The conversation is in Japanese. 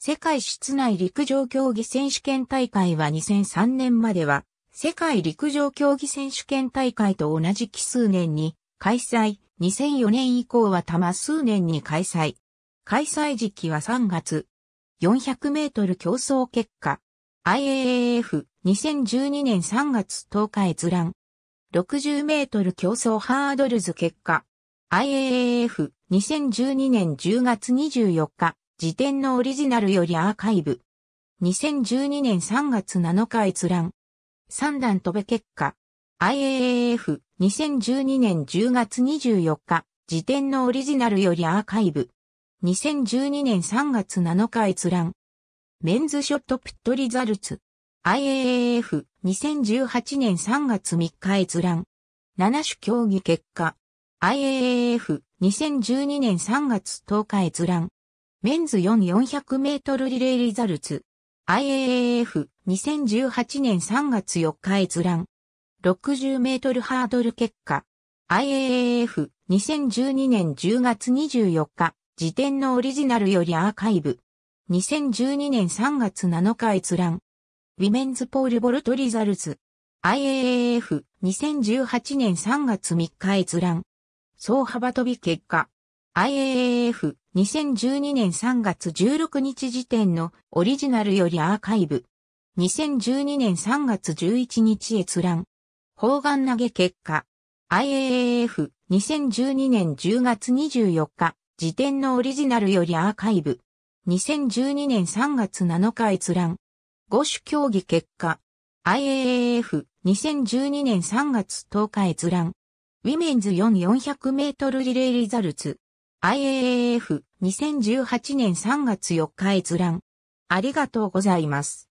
世界室内陸上競技選手権大会は2003年までは、世界陸上競技選手権大会と同じ奇数年に開催、2004年以降は多摩数年に開催。開催時期は3月。400メートル競争結果。IAAF2012 年3月10日閲覧。60メートル競争ハードルズ結果。IAAF2012 年10月24日。辞典のオリジナルよりアーカイブ。2012年3月7日閲覧。三段飛べ結果。IAAF、2012年10月24日、辞典のオリジナルよりアーカイブ。2012年3月7日閲覧。メンズショットピットリザルツ。IAAF、2018年3月3日閲覧。7種競技結果。IAAF、2012年3月10日閲覧。メンズ4400メートルリレーリザルツ。IAAF2018 年3月4日閲覧。60メートルハードル結果。IAAF2012 年10月24日。時点のオリジナルよりアーカイブ。2012年3月7日閲覧。ウィメンズポールボルトリザルツ。IAAF2018 年3月3日閲覧。総幅跳び結果。IAAF 2012年3月16日時点のオリジナルよりアーカイブ。2012年3月11日閲覧。砲丸投げ結果。IAAF 2012年10月24日時点のオリジナルよりアーカイブ。2012年3月7日閲覧。5種競技結果。IAAF 2012年3月10日閲覧。ウィメンズ4400メートルリレーリザルツ。IAAF2018 年3月4日閲覧。ありがとうございます。